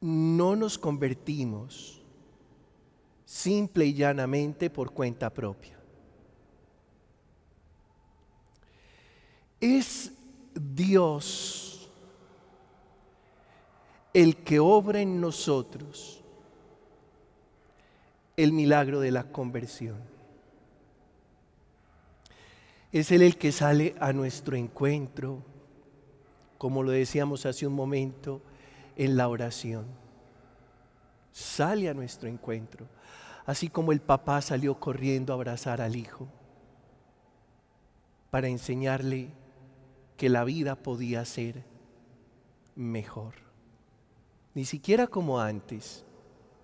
no nos convertimos simple y llanamente por cuenta propia. Es Dios el que obra en nosotros el milagro de la conversión. Es Él el que sale a nuestro encuentro, como lo decíamos hace un momento, en la oración. Sale a nuestro encuentro, así como el papá salió corriendo a abrazar al hijo para enseñarle que la vida podía ser mejor. Ni siquiera como antes,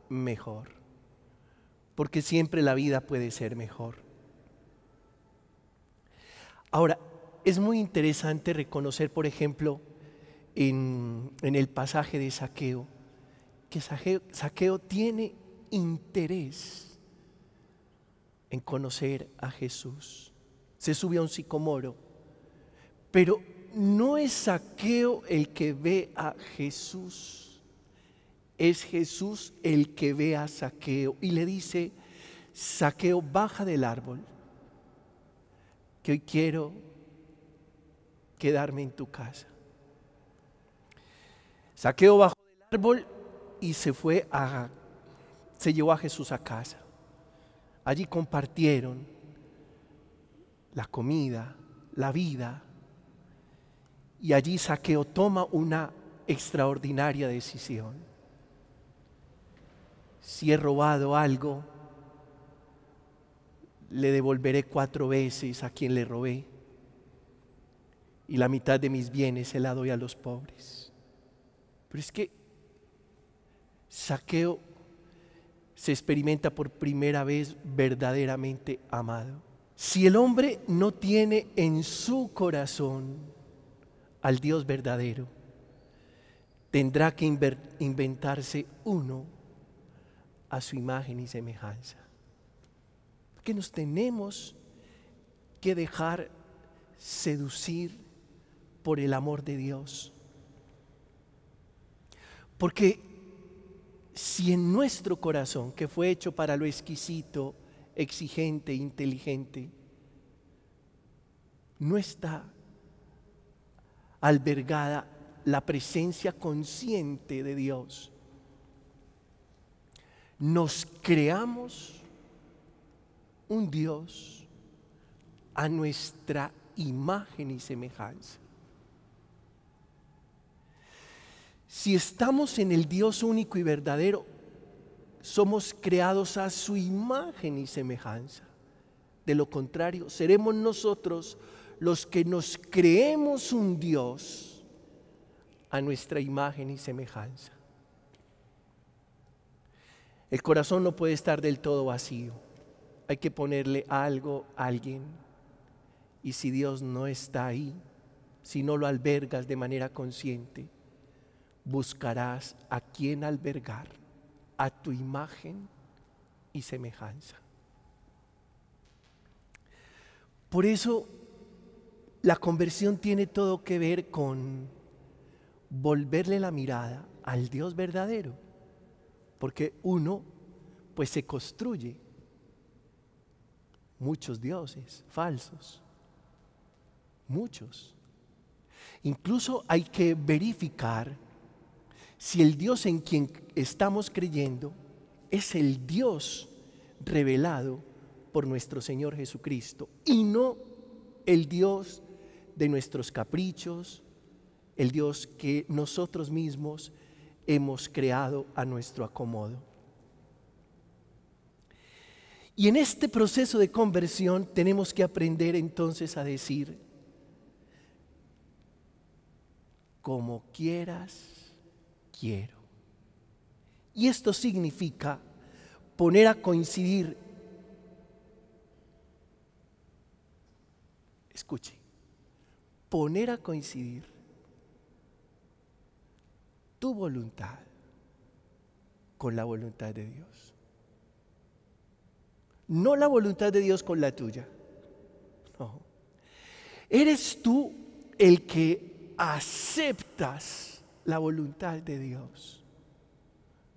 mejor. Porque siempre la vida puede ser mejor. Ahora, es muy interesante reconocer, por ejemplo, en, el pasaje de Saqueo, que Saqueo, Saqueo tiene interés en conocer a Jesús. Se sube a un sicomoro, pero no es Saqueo el que ve a Jesús, es Jesús el que ve a Saqueo y le dice, Saqueo, baja del árbol, que hoy quiero quedarme en tu casa. Saqueo bajo del árbol y se fue a, se llevó a Jesús a casa. Allí compartieron la comida, la vida. Y allí Saqueo toma una extraordinaria decisión. Si he robado algo, le devolveré cuatro veces a quien le robé. Y la mitad de mis bienes se la doy a los pobres. Pero es que Saqueo se experimenta por primera vez verdaderamente amado. Si el hombre no tiene en su corazón al Dios verdadero, tendrá que inventarse uno a su imagen y semejanza. Porque nos tenemos que dejar seducir por el amor de Dios porque si en nuestro corazón, que fue hecho para lo exquisito, exigente, inteligente, no está albergada la presencia consciente de Dios, nos creamos un Dios a nuestra imagen y semejanza. Si estamos en el Dios único y verdadero, somos creados a su imagen y semejanza. De lo contrario, seremos nosotros los que nos creemos un Dios a nuestra imagen y semejanza. El corazón no puede estar del todo vacío. Hay que ponerle algo a alguien. Y si Dios no está ahí, si no lo albergas de manera consciente, buscarás a quien albergar a tu imagen y semejanza. Por eso la conversión tiene todo que ver con volverle la mirada al Dios verdadero, porque uno pues se construye muchos dioses falsos, muchos. Incluso hay que verificar si el Dios en quien estamos creyendo es el Dios revelado por nuestro Señor Jesucristo y no el Dios de nuestros caprichos, el Dios que nosotros mismos hemos creado a nuestro acomodo. Y en este proceso de conversión tenemos que aprender entonces a decir, como quieras quiero. Y esto significa poner a coincidir, escuche, poner a coincidir tu voluntad con la voluntad de Dios. No la voluntad de Dios con la tuya. No. Eres tú el que aceptas la voluntad de Dios.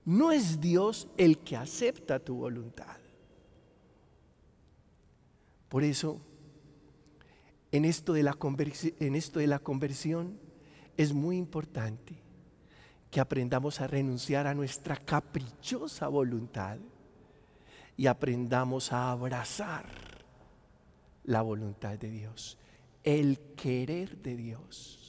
No es Dios el que acepta tu voluntad. Por eso, en esto de la, en esto de la conversión es muy importante que aprendamos a renunciar a nuestra caprichosa voluntad y aprendamos a abrazar la voluntad de Dios, el querer de Dios.